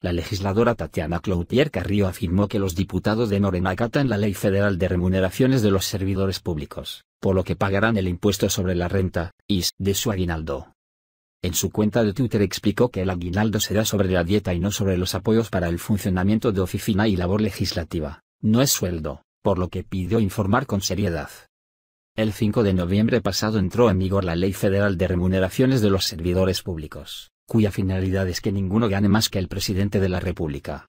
La legisladora Tatiana Cloutier Carrillo afirmó que los diputados de Morena acatan la Ley Federal de Remuneraciones de los Servidores Públicos, por lo que pagarán el impuesto sobre la renta, IS, de su aguinaldo. En su cuenta de Twitter explicó que el aguinaldo será sobre la dieta y no sobre los apoyos para el funcionamiento de oficina y labor legislativa, no es sueldo, por lo que pidió informar con seriedad. El 5 de noviembre pasado entró en vigor la Ley Federal de Remuneraciones de los Servidores Públicos cuya finalidad es que ninguno gane más que el presidente de la República.